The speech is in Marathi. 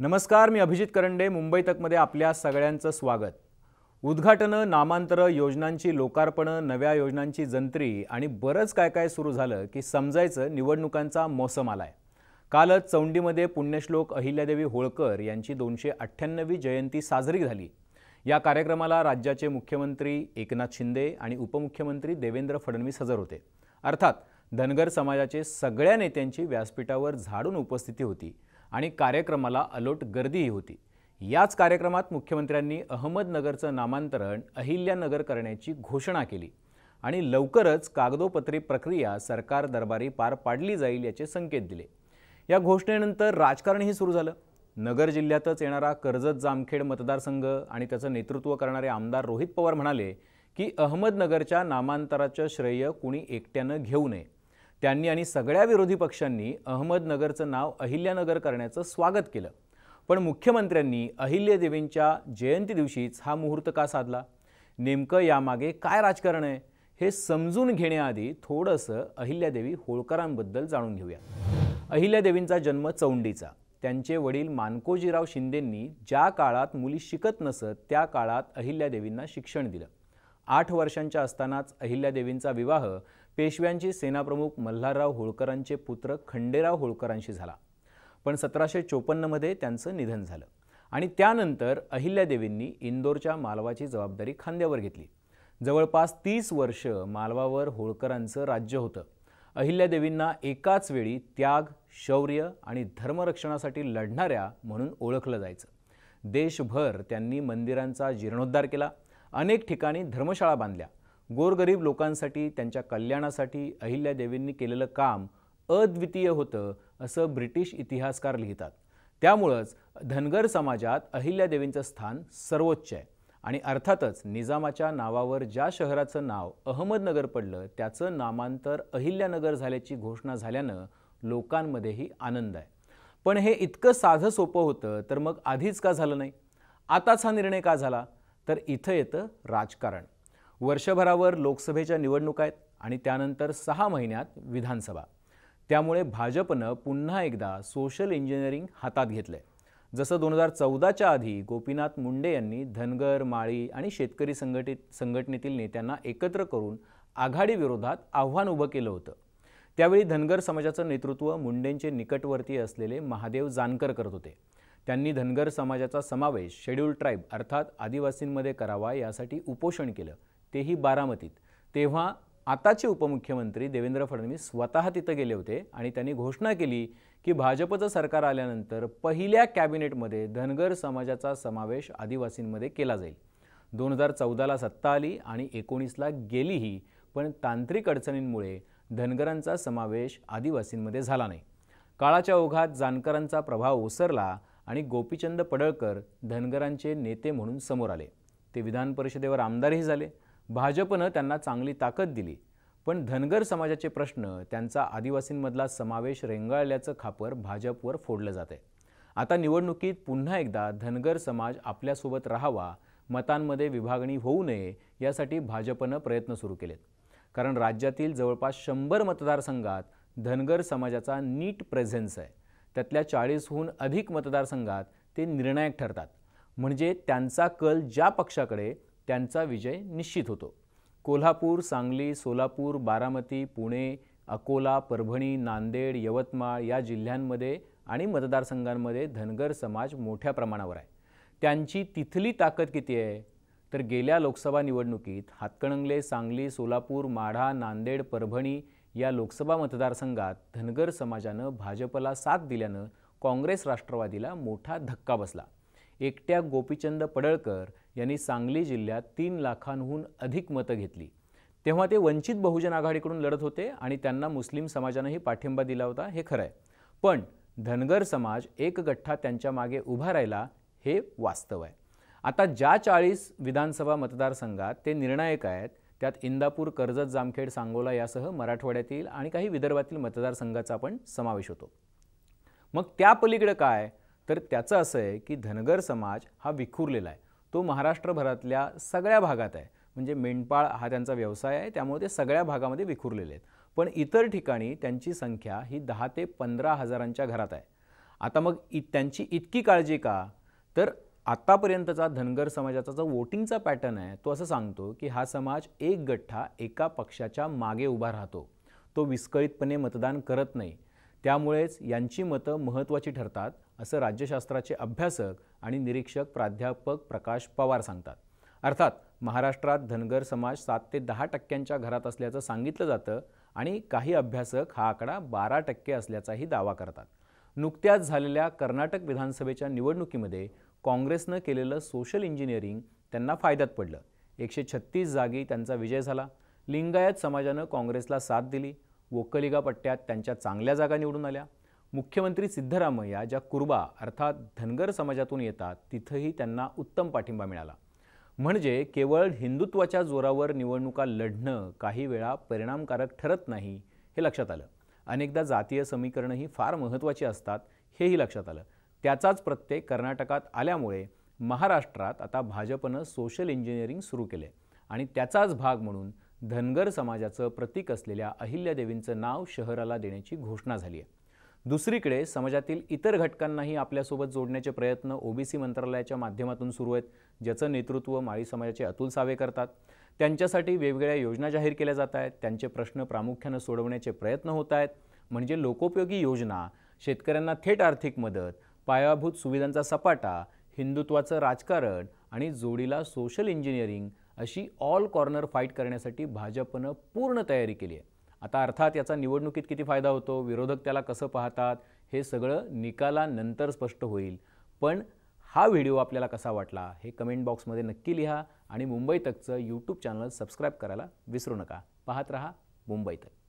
नमस्कार मी अभिजित करंडे मुंबई तकमध्ये आपल्या सगळ्यांचं स्वागत उद्घाटनं नामांतर योजनांची लोकार्पणं नव्या योजनांची जंत्री आणि बरंच काय काय सुरू झालं की समजायचं निवडणुकांचा मौसम आलाय कालच चौंडीमध्ये पुण्यश्लोक अहिल्यादेवी होळकर यांची दोनशे अठ्ठ्याण्णवी जयंती साजरी झाली या कार्यक्रमाला राज्याचे मुख्यमंत्री एकनाथ शिंदे आणि उपमुख्यमंत्री देवेंद्र फडणवीस हजर होते अर्थात धनगर समाजाचे सगळ्या नेत्यांची व्यासपीठावर झाडून उपस्थिती होती आणि कार्यक्रमाला अलोट गर्दीही होती याच कार्यक्रमात मुख्यमंत्र्यांनी अहमदनगरचं नामांतरण अहिल्यानगर करण्याची घोषणा केली आणि लवकरच कागदोपत्री प्रक्रिया सरकार दरबारी पार पाडली जाईल याचे संकेत दिले या घोषणेनंतर राजकारणही सुरू झालं नगर जिल्ह्यातच येणारा कर्जत जामखेड मतदारसंघ आणि त्याचं नेतृत्व करणारे आमदार रोहित पवार म्हणाले की अहमदनगरच्या नामांतराचं श्रेय कुणी एकट्यानं घेऊ नये त्यांनी आणि सगळ्या विरोधी पक्षांनी अहमदनगरचं नाव अहिल्यानगर करण्याचं स्वागत केलं पण मुख्यमंत्र्यांनी अहिल्यादेवींच्या जयंती दिवशीच हा मुहूर्त का साधला नेमकं यामागे काय राजकारण आहे हे समजून घेण्याआधी थोडंसं अहिल्यादेवी होळकरांबद्दल जाणून घेऊया अहिल्यादेवींचा जन्म चौंडीचा त्यांचे वडील मानकोजीराव शिंदेंनी ज्या काळात मुली शिकत नसत त्या काळात अहिल्यादेवींना शिक्षण दिलं आठ वर्षांच्या असतानाच अहिल्यादेवींचा विवाह पेशव्यांची सेनाप्रमुख मल्हारराव होळकरांचे पुत्र खंडेराव होळकरांशी झाला पण सतराशे चोपन्नमध्ये त्यांचं निधन झालं आणि त्यानंतर अहिल्यादेवींनी इंदोरच्या मालवाची जबाबदारी खांद्यावर घेतली जवळपास तीस वर्ष मालवावर होळकरांचं राज्य होतं अहिल्यादेवींना एकाच वेळी त्याग शौर्य आणि धर्मरक्षणासाठी लढणाऱ्या म्हणून ओळखलं जायचं देशभर त्यांनी मंदिरांचा जीर्णोद्धार केला अनेक ठिकाणी धर्मशाळा बांधल्या गोरगरीब लोकांसाठी त्यांच्या कल्याणासाठी अहिल्यादेवींनी केलेलं काम अद्वितीय होतं असं ब्रिटिश इतिहासकार लिहितात त्यामुळंच धनगर समाजात अहिल्यादेवींचं स्थान सर्वोच्च आहे आणि अर्थातच निजामाच्या नावावर ज्या शहराचं नाव अहमदनगर पडलं त्याचं नामांतर अहिल्यानगर झाल्याची घोषणा झाल्यानं लोकांमध्येही आनंद आहे पण हे इतकं साधं सोपं होतं तर मग आधीच का झालं नाही आताच हा निर्णय का झाला तर इथं येतं राजकारण वर्षभरावर लोकसभेच्या निवडणुका आहेत आणि त्यानंतर सहा महिन्यात विधानसभा त्यामुळे भाजपनं पुन्हा एकदा सोशल इंजिनिअरिंग हातात घेतलं जसं दोन हजार चौदाच्या आधी गोपीनाथ मुंडे यांनी धनगर माळी आणि शेतकरी संघटित संघटनेतील नेत्यांना एकत्र करून आघाडीविरोधात आव्हान उभं केलं होतं त्यावेळी धनगर समाजाचं नेतृत्व मुंडेंचे निकटवर्ती असलेले महादेव जानकर करत होते त्यांनी धनगर समाजाचा समावेश शेड्यूल ट्राईब अर्थात आदिवासींमध्ये करावा यासाठी उपोषण केलं तेही बारामतीत तेव्हा आताचे उपमुख्यमंत्री देवेंद्र फडणवीस स्वतः तिथं गेले होते आणि त्यांनी घोषणा केली की भाजपचं सरकार आल्यानंतर पहिल्या कॅबिनेटमध्ये धनगर समाजाचा समावेश आदिवासींमध्ये केला जाईल दोन हजार चौदाला सत्ता आली आणि एकोणीसला गेलीही पण तांत्रिक अडचणींमुळे धनगरांचा समावेश आदिवासींमध्ये झाला नाही काळाच्या ओघात जानकरांचा प्रभाव ओसरला आणि गोपीचंद पडळकर धनगरांचे नेते म्हणून समोर आले ते विधान परिषदेवर आमदारही झाले भाजपनं त्यांना चांगली ताकद दिली पण धनगर समाजाचे प्रश्न त्यांचा आदिवासींमधला समावेश रेंगाळल्याचं खापर भाजपवर फोडलं जात आहे आता निवडणुकीत पुन्हा एकदा धनगर समाज आपल्यासोबत राहावा मतांमध्ये विभागणी होऊ नये यासाठी भाजपनं प्रयत्न सुरू केलेत कारण राज्यातील जवळपास शंभर मतदारसंघात धनगर समाजाचा नीट प्रेझेन्स आहे त्यातल्या चाळीसहून अधिक मतदारसंघात ते निर्णायक ठरतात म्हणजे त्यांचा कल ज्या पक्षाकडे त्यांचा विजय निश्चित होतो कोल्हापूर सांगली सोलापूर बारामती पुणे अकोला परभणी नांदेड यवतमाळ या जिल्ह्यांमध्ये आणि मतदारसंघांमध्ये धनगर समाज मोठ्या प्रमाणावर आहे त्यांची तिथली ताकद किती आहे तर गेल्या लोकसभा निवडणुकीत हातकणंगले सांगली सोलापूर माढा नांदेड परभणी या लोकसभा मतदारसंघात धनगर समाजानं भाजपला साथ दिल्यानं काँग्रेस राष्ट्रवादीला मोठा धक्का बसला एकट्या गोपीचंद पडळकर यांनी सांगली जिल्ह्यात तीन लाखांहून अधिक मतं घेतली तेव्हा ते वंचित बहुजन आघाडीकडून लढत होते आणि त्यांना मुस्लिम समाजानंही पाठिंबा दिला होता हे खरं आहे पण धनगर समाज एक गठ्ठा त्यांच्या मागे उभा राहिला हे वास्तव आहे आता ज्या चाळीस विधानसभा मतदारसंघात ते निर्णायक आहेत त्यात इंदापूर कर्जत जामखेड सांगोला यासह मराठवाड्यातील आणि काही विदर्भातील मतदारसंघाचा पण समावेश होतो मग त्या पलीकडे काय तर त्याचं असं आहे की धनगर समाज हा विखुरलेला आहे तो महाराष्ट्रभरातल्या सगळ्या भागात आहे म्हणजे मेंढपाळ हा त्यांचा व्यवसाय आहे त्यामुळे ते सगळ्या भागामध्ये विखुरलेले आहेत पण इतर ठिकाणी त्यांची संख्या ही दहा ते पंधरा हजारांच्या घरात आहे आता मग इ त्यांची इतकी काळजी का तर आत्तापर्यंतचा धनगर समाजाचा जो वोटिंगचा पॅटर्न आहे तो असं सांगतो की हा समाज एक गठ्ठा एका पक्षाच्या मागे उभा राहतो तो विस्कळीतपणे मतदान करत नाही त्यामुळेच यांची मतं महत्त्वाची ठरतात असं राज्यशास्त्राचे अभ्यासक आणि निरीक्षक प्राध्यापक प्रकाश पवार सांगतात अर्थात महाराष्ट्रात धनगर समाज सात ते दहा टक्क्यांच्या घरात असल्याचं सांगितलं जातं आणि काही अभ्यासक हा आकडा बारा टक्के असल्याचाही दावा करतात नुकत्याच झालेल्या कर्नाटक विधानसभेच्या निवडणुकीमध्ये काँग्रेसनं केलेलं सोशल इंजिनिअरिंग त्यांना फायद्यात पडलं एकशे छत्तीस जागी त्यांचा विजय झाला लिंगायत समाजानं काँग्रेसला साथ दिली वोक्कलिगा पट्ट्यात त्यांच्या चांगल्या जागा निवडून आल्या मुख्यमंत्री सिद्धरामय्या ज्या कुर्बा अर्थात धनगर समाजातून येतात तिथंही त्यांना उत्तम पाठिंबा मिळाला म्हणजे केवळ हिंदुत्वाच्या जोरावर निवडणुका लढणं काही वेळा परिणामकारक ठरत नाही हे लक्षात आलं अनेकदा जातीय समीकरणंही फार महत्त्वाची असतात हेही लक्षात आलं त्याचाच प्रत्यय कर्नाटकात आल्यामुळे महाराष्ट्रात आता भाजपनं सोशल इंजिनिअरिंग सुरू केले आणि त्याचाच भाग म्हणून धनगर समाजाचं प्रतीक असलेल्या अहिल्यादेवींचं नाव शहराला देण्याची घोषणा झाली आहे दुसरीकडे समाजातील इतर घटकांनाही आपल्यासोबत जोडण्याचे प्रयत्न ओबीसी मंत्रालयाच्या माध्यमातून सुरू आहेत ज्याचं नेतृत्व माळी समाजाचे अतुल सावे करतात त्यांच्यासाठी वेगवेगळ्या योजना जाहीर केल्या जात आहेत त्यांचे प्रश्न प्रामुख्यानं सोडवण्याचे प्रयत्न होत आहेत म्हणजे लोकोपयोगी योजना शेतकऱ्यांना थेट आर्थिक मदत पायाभूत सुविधांचा सपाटा हिंदुत्वाचं राजकारण आणि जोडीला सोशल इंजिनिअरिंग अशी ऑल कॉर्नर फाईट करण्यासाठी भाजपनं पूर्ण तयारी केली आहे आता अर्थात याचा निवडणुकीत किती फायदा होतो विरोधक त्याला कसं पाहतात हे सगळं निकालानंतर स्पष्ट होईल पण हा व्हिडिओ आपल्याला कसा वाटला हे कमेंट बॉक्समध्ये नक्की लिहा आणि मुंबई तकचं यूट्यूब चॅनल सबस्क्राईब करायला विसरू नका पाहत रहा मुंबई तक